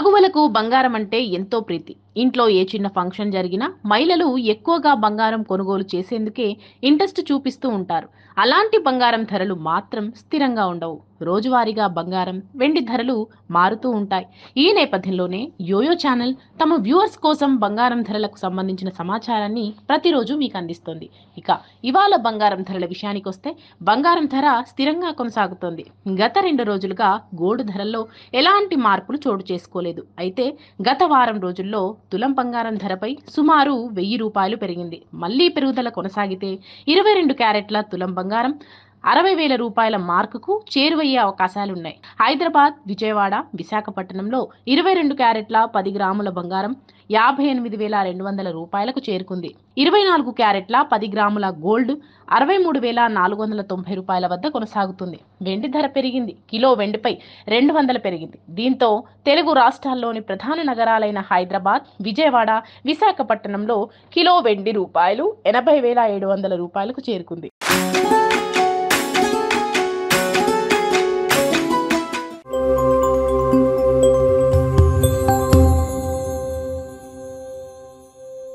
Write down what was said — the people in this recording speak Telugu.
మగువలకు బంగారం అంటే ఎంతో ప్రీతి ఇంట్లో ఏ చిన్న ఫంక్షన్ జరిగినా మహిళలు ఎక్కువగా బంగారం కొనుగోలు చేసేందుకే ఇంట్రెస్ట్ చూపిస్తూ ఉంటారు అలాంటి బంగారం ధరలు మాత్రం స్థిరంగా ఉండవు రోజువారీగా బంగారం వెండి ధరలు మారుతూ ఉంటాయి ఈ నేపథ్యంలోనే యోయో ఛానల్ తమ వ్యూవర్స్ కోసం బంగారం ధరలకు సంబంధించిన సమాచారాన్ని ప్రతిరోజు మీకు అందిస్తుంది ఇక ఇవాళ బంగారం ధరల విషయానికి వస్తే బంగారం ధర స్థిరంగా కొనసాగుతోంది గత రెండు రోజులుగా గోల్డ్ ధరల్లో ఎలాంటి మార్పులు చోటు చేసుకోలేదు అయితే గత వారం రోజుల్లో తులం బంగారం ధరపై సుమారు వెయ్యి రూపాయలు పెరిగింది మళ్లీ పెరుగుదల కొనసాగితే ఇరవై రెండు క్యారెట్ల తులం బంగారం అరవై వేల రూపాయల మార్కుకు చేరువయ్యే అవకాశాలున్నాయి హైదరాబాద్ విజయవాడ విశాఖపట్నంలో ఇరవై రెండు క్యారెట్ల పది గ్రాముల బంగారం యాభై ఎనిమిది వేల రెండు వందల రూపాయలకు చేరుకుంది ఇరవై నాలుగు క్యారెట్ల పది గ్రాముల గోల్డ్ అరవై మూడు వేల నాలుగు వందల తొంభై రూపాయల వద్ద కొనసాగుతుంది వెండి ధర పెరిగింది కిలో వెండిపై రెండు వందలు పెరిగింది దీంతో తెలుగు రాష్ట్రాల్లోని ప్రధాన నగరాలైన హైదరాబాద్ విజయవాడ విశాఖపట్నంలో కిలో వెండి రూపాయలు ఎనభై వేల ఏడు వందల రూపాయలకు చేరుకుంది